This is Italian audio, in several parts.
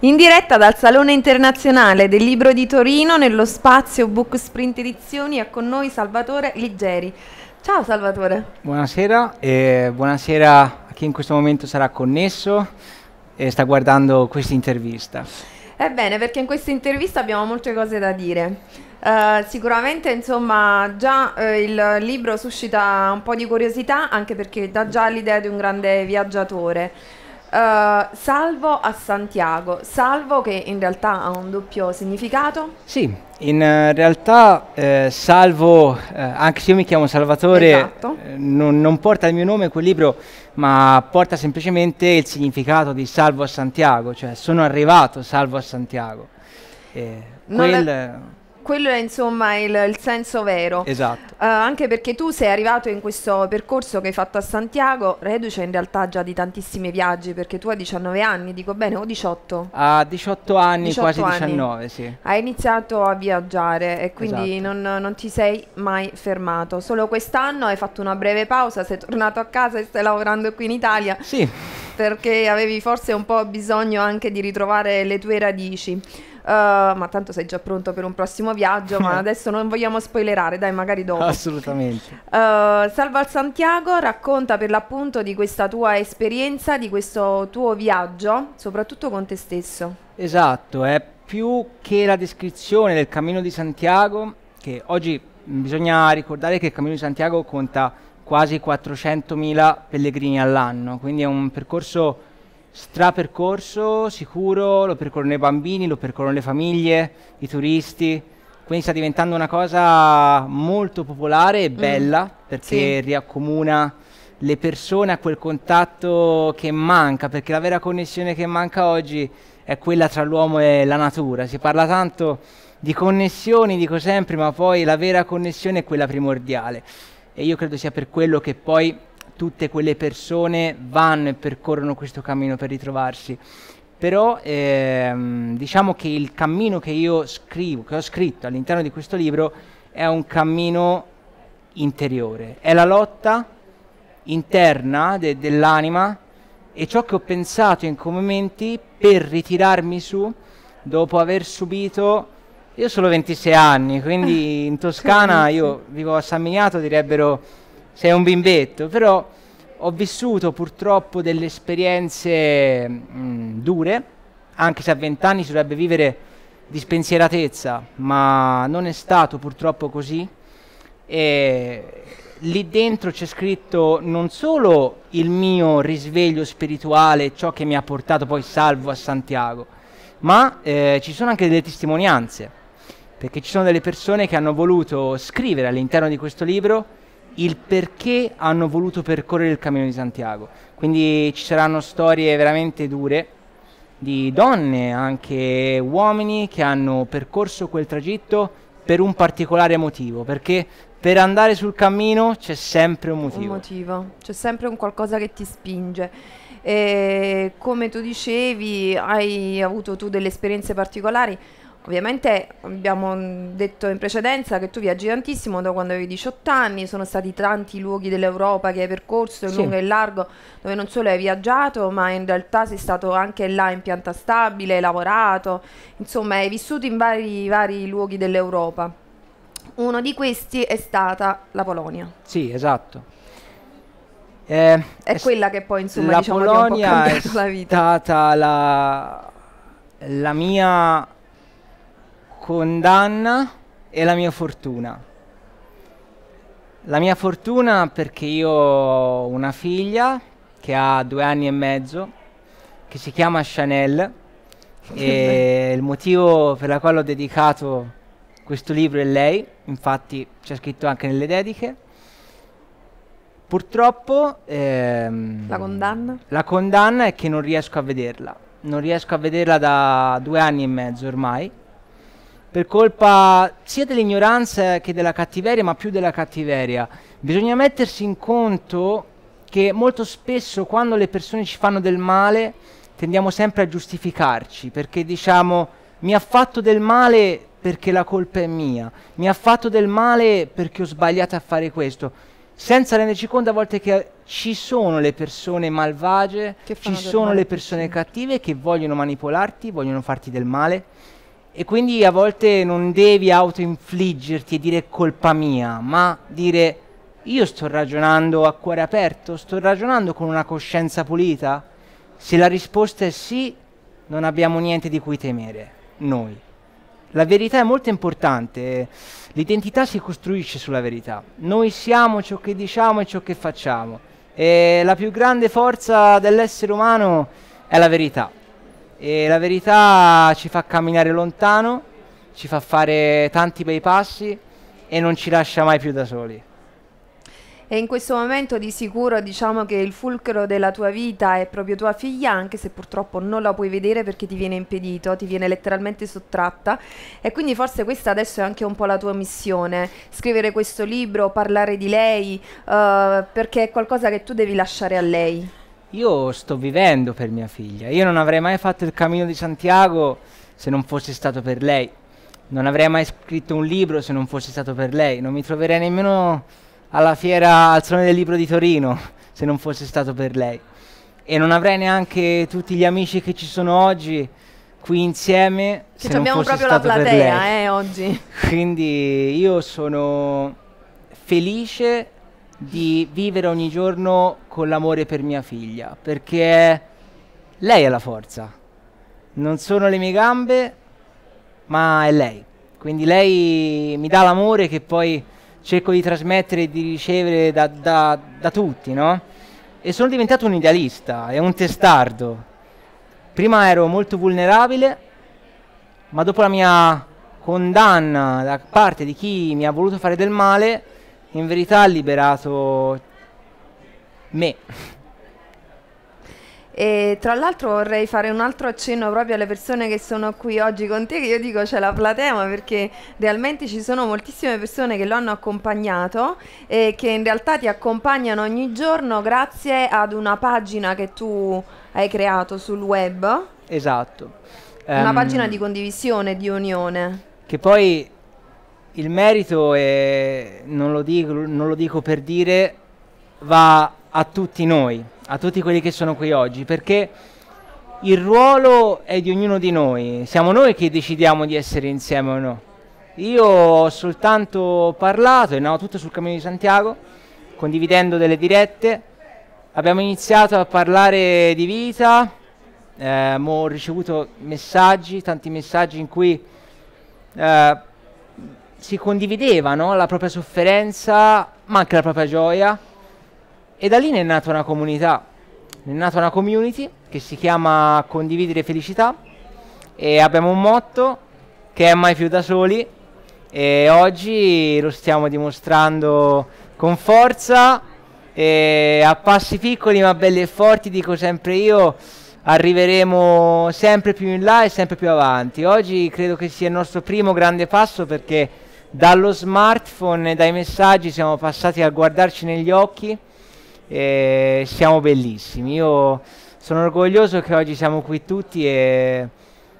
In diretta dal Salone Internazionale del Libro di Torino, nello spazio Book Sprint Edizioni, è con noi Salvatore Liggeri. Ciao Salvatore. Buonasera e eh, buonasera a chi in questo momento sarà connesso e sta guardando questa intervista. Ebbene, perché in questa intervista abbiamo molte cose da dire. Uh, sicuramente, insomma, già uh, il libro suscita un po' di curiosità, anche perché dà già l'idea di un grande viaggiatore. Eh, salvo a Santiago, salvo che in realtà ha un doppio significato? Sì, in eh, realtà eh, salvo, eh, anche se io mi chiamo Salvatore, esatto. eh, non, non, porta il mio nome quel libro, ma porta semplicemente il significato di salvo a Santiago, cioè sono arrivato salvo a Santiago. Eh, quel, quello è insomma il, il senso vero. Esatto. Uh, anche perché tu sei arrivato in questo percorso che hai fatto a Santiago, reduce in realtà già di tantissimi viaggi, perché tu a 19 anni, dico bene, o 18? A 18 anni, 18 quasi anni. 19, sì. Hai iniziato a viaggiare e quindi esatto. non, non, ti sei mai fermato. Solo quest'anno hai fatto una breve pausa, sei tornato a casa e stai lavorando qui in Italia. Sì. Perché avevi forse un po' bisogno anche di ritrovare le tue radici. Uh, ma tanto sei già pronto per un prossimo viaggio, ma adesso non vogliamo spoilerare, dai, magari dopo. Assolutamente. Uh, Salva Santiago racconta per l'appunto di questa tua esperienza, di questo tuo viaggio, soprattutto con te stesso. Esatto, è più che la descrizione del Cammino di Santiago, che oggi bisogna ricordare che il Cammino di Santiago conta quasi 400.000 pellegrini all'anno, quindi è un percorso strapercorso, sicuro, lo percorrono i bambini, lo percorrono le famiglie, i turisti, quindi sta diventando una cosa molto popolare e mm. bella mm. perché sì. riaccomuna le persone a quel contatto che manca, perché la vera connessione che manca oggi è quella tra l'uomo e la natura. Si parla tanto di connessioni, dico sempre, ma poi la vera connessione è quella primordiale e io credo sia per quello che poi tutte quelle persone vanno e percorrono questo cammino per ritrovarsi. Però ehm, diciamo che il cammino che io scrivo, che ho scritto all'interno di questo libro, è un cammino interiore, è la lotta interna de- dell'anima e ciò che ho pensato in quei momenti per ritirarmi su dopo aver subito io sono 26 anni, quindi in Toscana io vivo a San Miniato, direbbero sei un bimbetto, però ho vissuto purtroppo delle esperienze mh, dure, anche se a vent'anni si dovrebbe vivere di spensieratezza, ma non è stato purtroppo così. E lì dentro c'è scritto non solo il mio risveglio spirituale, ciò che mi ha portato poi salvo a Santiago, ma eh, ci sono anche delle testimonianze, perché ci sono delle persone che hanno voluto scrivere all'interno di questo libro il perché hanno voluto percorrere il cammino di Santiago. Quindi ci saranno storie veramente dure di donne, anche uomini che hanno percorso quel tragitto per un particolare motivo, perché per andare sul cammino c'è sempre un motivo. Un motivo, c'è sempre un qualcosa che ti spinge. E come tu dicevi, hai avuto tu delle esperienze particolari. Ovviamente abbiamo detto in precedenza che tu viaggi tantissimo da quando avevi 18 anni, sono stati tanti luoghi dell'Europa che hai percorso, sì. lungo e largo, dove non solo hai viaggiato, ma in realtà sei stato anche là in pianta stabile, hai lavorato, insomma hai vissuto in vari, vari luoghi dell'Europa. Uno di questi è stata la Polonia. Sì, esatto. Eh, è quella che poi insomma la diciamo Polonia è la vita. stata la, la mia condanna e la mia fortuna. La mia fortuna perché io ho una figlia che ha due anni e mezzo, che si chiama Chanel, e il motivo per la quale ho dedicato questo libro è lei, infatti c'è scritto anche nelle dediche. Purtroppo ehm, la, condanna? la condanna è che non riesco a vederla, non riesco a vederla da due anni e mezzo ormai per colpa sia dell'ignoranza che della cattiveria, ma più della cattiveria. Bisogna mettersi in conto che molto spesso quando le persone ci fanno del male tendiamo sempre a giustificarci, perché diciamo mi ha fatto del male perché la colpa è mia, mi ha fatto del male perché ho sbagliato a fare questo, senza renderci conto a volte che ci sono le persone malvagie, ci sono le persone cattive che vogliono manipolarti, vogliono farti del male e quindi a volte non devi autoinfliggerti e dire colpa mia, ma dire io sto ragionando a cuore aperto, sto ragionando con una coscienza pulita. Se la risposta è sì, non abbiamo niente di cui temere, noi. La verità è molto importante, l'identità si costruisce sulla verità. Noi siamo ciò che diciamo e ciò che facciamo. E la più grande forza dell'essere umano è la verità. E la verità ci fa camminare lontano, ci fa fare tanti bei passi e non ci lascia mai più da soli. E in questo momento di sicuro diciamo che il fulcro della tua vita è proprio tua figlia, anche se purtroppo non la puoi vedere perché ti viene impedito, ti viene letteralmente sottratta. E quindi forse questa adesso è anche un po' la tua missione, scrivere questo libro, parlare di lei, uh, perché è qualcosa che tu devi lasciare a lei io sto vivendo per mia figlia. Io non avrei mai fatto il cammino di Santiago se non fosse stato per lei. Non avrei mai scritto un libro se non fosse stato per lei. Non mi troverei nemmeno alla fiera al Salone del Libro di Torino se non fosse stato per lei. E non avrei neanche tutti gli amici che ci sono oggi qui insieme che se non fosse stato platea, per lei. abbiamo proprio la platea, eh, oggi. Quindi io sono felice di vivere ogni giorno con l'amore per mia figlia, perché lei è la forza, non sono le mie gambe, ma è lei. Quindi lei mi dà l'amore che poi cerco di trasmettere e di ricevere da, da, da tutti, no? E sono diventato un idealista e un testardo. Prima ero molto vulnerabile, ma dopo la mia condanna da parte di chi mi ha voluto fare del male, in verità ha liberato me. E tra l'altro vorrei fare un altro accenno proprio alle persone che sono qui oggi con te, che io dico c'è la platea, ma perché realmente ci sono moltissime persone che lo hanno accompagnato e che in realtà ti accompagnano ogni giorno grazie ad una pagina che tu hai creato sul web. Esatto. Una um, pagina di condivisione, di unione. Che poi il merito, è, non, lo dico, non lo dico per dire, va a tutti noi, a tutti quelli che sono qui oggi, perché il ruolo è di ognuno di noi, siamo noi che decidiamo di essere insieme o no. Io ho soltanto parlato, e andavo tutto sul Cammino di Santiago, condividendo delle dirette, abbiamo iniziato a parlare di vita, eh, ho ricevuto messaggi, tanti messaggi in cui... Eh, si condividevano la propria sofferenza, ma anche la propria gioia. E da lì ne è nata una comunità, ne è nata una community che si chiama Condividere Felicità e abbiamo un motto che è mai più da soli e oggi lo stiamo dimostrando con forza e a passi piccoli ma belli e forti, dico sempre io, arriveremo sempre più in là e sempre più avanti. Oggi credo che sia il nostro primo grande passo perché dallo smartphone e dai messaggi siamo passati a guardarci negli occhi e siamo bellissimi. Io sono orgoglioso che oggi siamo qui tutti e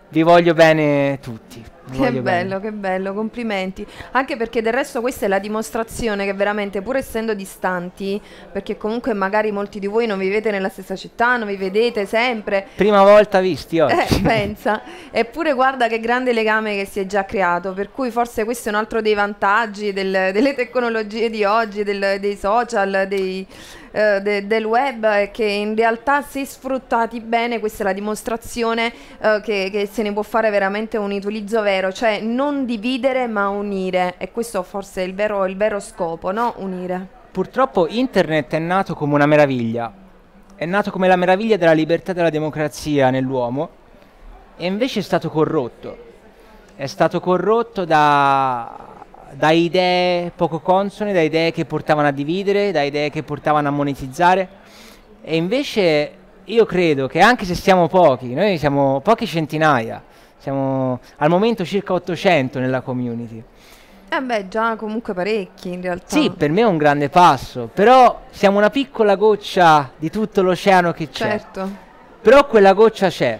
vi voglio bene tutti. Che bello, bene. che bello, complimenti. Anche perché del resto questa è la dimostrazione che veramente pur essendo distanti, perché comunque magari molti di voi non vivete nella stessa città, non vi vedete sempre. Prima volta visti eh, oggi. Eh, pensa. Eppure guarda che grande legame che si è già creato, per cui forse questo è un altro dei vantaggi del, delle tecnologie di oggi, del, dei social, dei eh, de del web e che in realtà se sfruttati bene questa è la dimostrazione eh, che, che, se ne può fare veramente un utilizzo vero, cioè non dividere ma unire e questo forse è il vero, il vero scopo, no? Unire. Purtroppo internet è nato come una meraviglia, è nato come la meraviglia della libertà e della democrazia nell'uomo e invece è stato corrotto, è stato corrotto da da idee poco consone, da idee che portavano a dividere, da idee che portavano a monetizzare. E invece io credo che anche se siamo pochi, noi siamo poche centinaia, siamo al momento circa 800 nella community. Eh beh, già comunque parecchi in realtà. Sì, per me è un grande passo, però siamo una piccola goccia di tutto l'oceano che c'è. Certo. Però quella goccia c'è,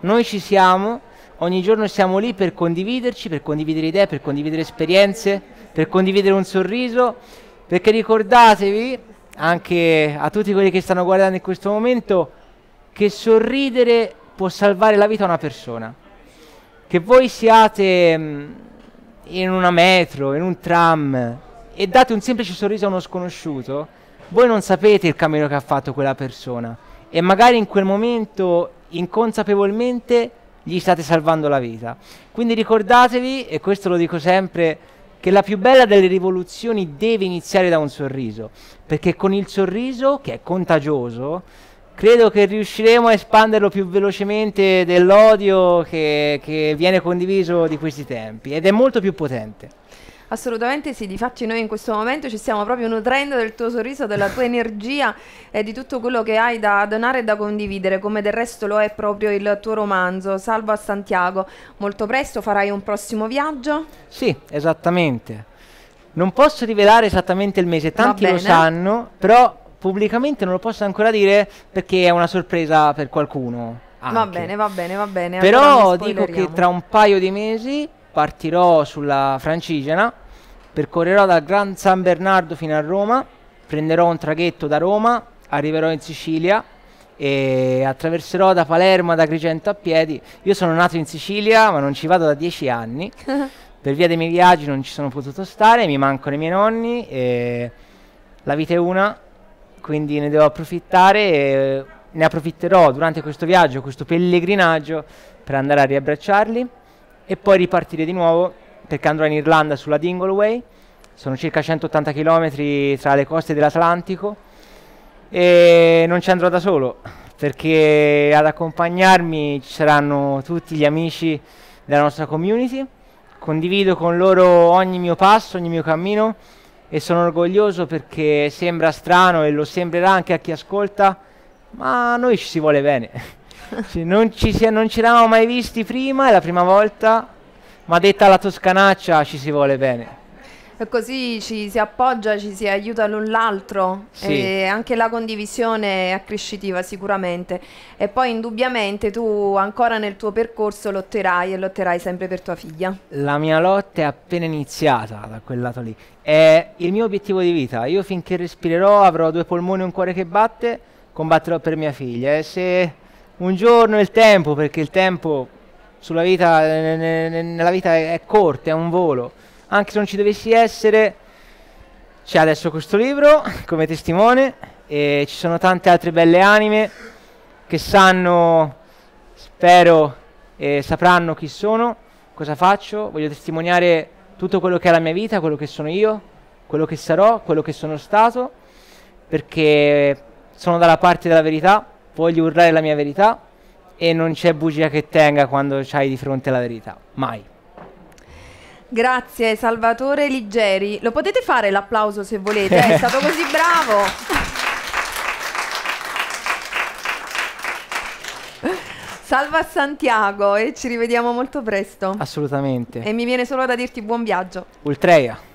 noi ci siamo Ogni giorno siamo lì per condividerci, per condividere idee, per condividere esperienze, per condividere un sorriso, perché ricordatevi, anche a tutti quelli che stanno guardando in questo momento, che sorridere può salvare la vita a una persona. Che voi siate mm, in una metro, in un tram e date un semplice sorriso a uno sconosciuto, voi non sapete il cammino che ha fatto quella persona e magari in quel momento inconsapevolmente gli state salvando la vita. Quindi ricordatevi, e questo lo dico sempre, che la più bella delle rivoluzioni deve iniziare da un sorriso, perché con il sorriso, che è contagioso, credo che riusciremo a espanderlo più velocemente dell'odio che, che viene condiviso di questi tempi ed è molto più potente. Assolutamente sì, difatti noi in questo momento ci stiamo proprio nutrendo del tuo sorriso, della tua energia e di tutto quello che hai da donare e da condividere, come del resto lo è proprio il tuo romanzo, Salvo a Santiago. Molto presto farai un prossimo viaggio? Sì, esattamente. Non posso rivelare esattamente il mese, tanti lo sanno, però pubblicamente non lo posso ancora dire perché è una sorpresa per qualcuno. Anche. Va bene, va bene, va bene. Però allora dico che tra un paio di mesi partirò sulla Francigena, percorrerò da Gran San Bernardo fino a Roma, prenderò un traghetto da Roma, arriverò in Sicilia e attraverserò da Palermo ad Agrigento a piedi. Io sono nato in Sicilia, ma non ci vado da dieci anni. per via dei miei viaggi non ci sono potuto stare, mi mancano i miei nonni e la vita è una, quindi ne devo approfittare e ne approfitterò durante questo viaggio, questo pellegrinaggio per andare a riabbracciarli e poi ripartire di nuovo perché andrò in Irlanda sulla Dingleway, sono circa 180 km tra le coste dell'Atlantico e non ci andrò da solo perché ad accompagnarmi ci saranno tutti gli amici della nostra community, condivido con loro ogni mio passo, ogni mio cammino e sono orgoglioso perché sembra strano e lo sembrerà anche a chi ascolta, ma a noi ci si vuole bene. Sì, non, ci si, non ci eravamo mai visti prima, è la prima volta, ma detta la toscanaccia ci si vuole bene. E così ci si appoggia, ci si aiuta l'un l'altro sì. e anche la condivisione è accrescitiva sicuramente. E poi indubbiamente tu ancora nel tuo percorso lotterai e lotterai sempre per tua figlia. La mia lotta è appena iniziata da quel lato lì. È il mio obiettivo di vita. Io finché respirerò avrò due polmoni e un cuore che batte, combatterò per mia figlia. E se un giorno il tempo, perché il tempo sulla vita, nella vita è, corto, è un volo. Anche se non ci dovessi essere, c'è adesso questo libro come testimone e ci sono tante altre belle anime che sanno, spero, e sapranno chi sono, cosa faccio, voglio testimoniare tutto quello che è la mia vita, quello che sono io, quello che sarò, quello che sono stato, perché sono dalla parte della verità voglio urlare la mia verità e non c'è bugia che tenga quando c'hai di fronte la verità, mai. Grazie Salvatore Liggeri, lo potete fare l'applauso se volete, è stato così bravo. Salva Santiago e ci rivediamo molto presto. Assolutamente. E mi viene solo da dirti buon viaggio. Ultreia.